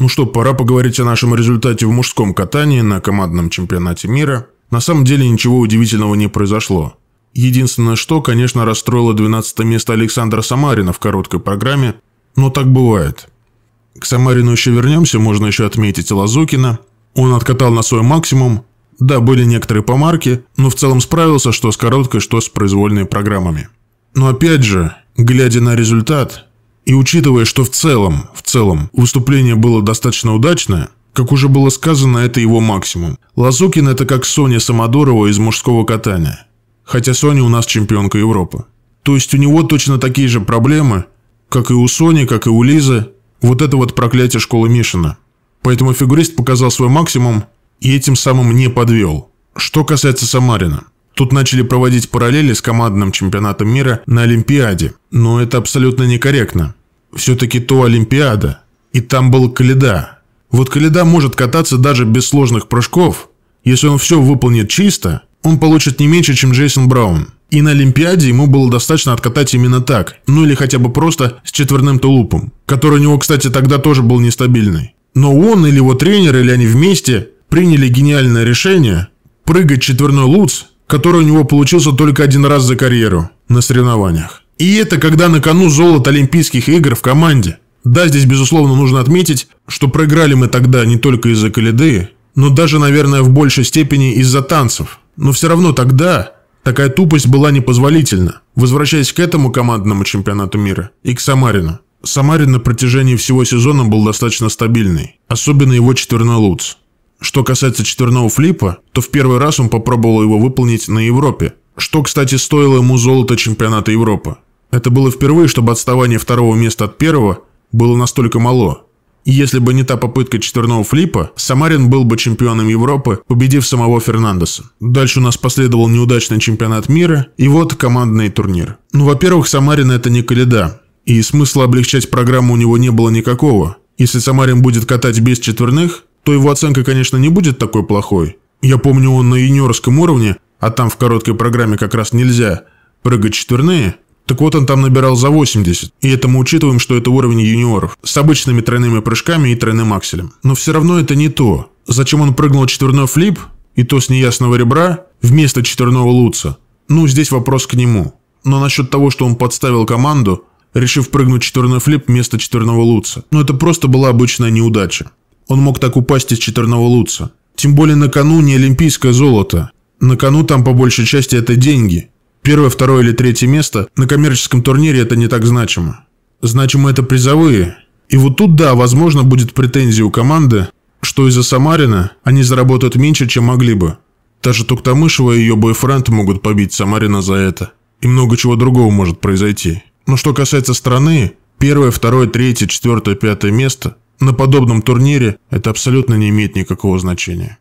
Ну что, пора поговорить о нашем результате в мужском катании на командном чемпионате мира. На самом деле ничего удивительного не произошло. Единственное, что, конечно, расстроило 12 место Александра Самарина в короткой программе, но так бывает. К Самарину еще вернемся, можно еще отметить Лазукина. Он откатал на свой максимум. Да, были некоторые помарки, но в целом справился что с короткой, что с произвольными программами. Но опять же, глядя на результат, и учитывая, что в целом, в целом, выступление было достаточно удачное, как уже было сказано, это его максимум. Лазукин – это как Соня Самодорова из мужского катания. Хотя Соня у нас чемпионка Европы. То есть у него точно такие же проблемы, как и у Сони, как и у Лизы. Вот это вот проклятие школы Мишина. Поэтому фигурист показал свой максимум и этим самым не подвел. Что касается Самарина – Тут начали проводить параллели с командным чемпионатом мира на Олимпиаде. Но это абсолютно некорректно. Все-таки то Олимпиада. И там был Каледа. Вот Каледа может кататься даже без сложных прыжков. Если он все выполнит чисто, он получит не меньше, чем Джейсон Браун. И на Олимпиаде ему было достаточно откатать именно так, ну или хотя бы просто с четверным тулупом, который у него, кстати, тогда тоже был нестабильный. Но он или его тренер, или они вместе приняли гениальное решение прыгать четверной луц который у него получился только один раз за карьеру на соревнованиях. И это когда на кону золото Олимпийских игр в команде. Да, здесь, безусловно, нужно отметить, что проиграли мы тогда не только из-за Каледы, но даже, наверное, в большей степени из-за танцев. Но все равно тогда такая тупость была непозволительна. Возвращаясь к этому командному чемпионату мира и к Самарину. Самарин на протяжении всего сезона был достаточно стабильный, особенно его четверной луц. Что касается четверного флипа, то в первый раз он попробовал его выполнить на Европе, что, кстати, стоило ему золото чемпионата Европы. Это было впервые, чтобы отставание второго места от первого было настолько мало. И если бы не та попытка четверного флипа, Самарин был бы чемпионом Европы, победив самого Фернандеса. Дальше у нас последовал неудачный чемпионат мира, и вот командный турнир. Ну, во-первых, Самарин это не Каледа, и смысла облегчать программу у него не было никакого. Если Самарин будет катать без четверных, то его оценка, конечно, не будет такой плохой. Я помню, он на юниорском уровне, а там в короткой программе как раз нельзя прыгать четверные, так вот он там набирал за 80, и это мы учитываем, что это уровень юниоров, с обычными тройными прыжками и тройным акселем. Но все равно это не то. Зачем он прыгнул четверной флип, и то с неясного ребра, вместо четверного луца? Ну, здесь вопрос к нему. Но насчет того, что он подставил команду, решив прыгнуть четверной флип вместо четверного луца. ну это просто была обычная неудача. Он мог так упасть из четверного лутца. Тем более накануне олимпийское золото. На кону там по большей части это деньги. Первое, второе или третье место на коммерческом турнире это не так значимо. Значимо это призовые. И вот тут, да, возможно, будет претензия у команды, что из-за Самарина они заработают меньше, чем могли бы. Даже Туктамышева и ее бойфренд могут побить Самарина за это. И много чего другого может произойти. Но что касается страны, первое, второе, третье, четвертое, пятое место – на подобном турнире это абсолютно не имеет никакого значения.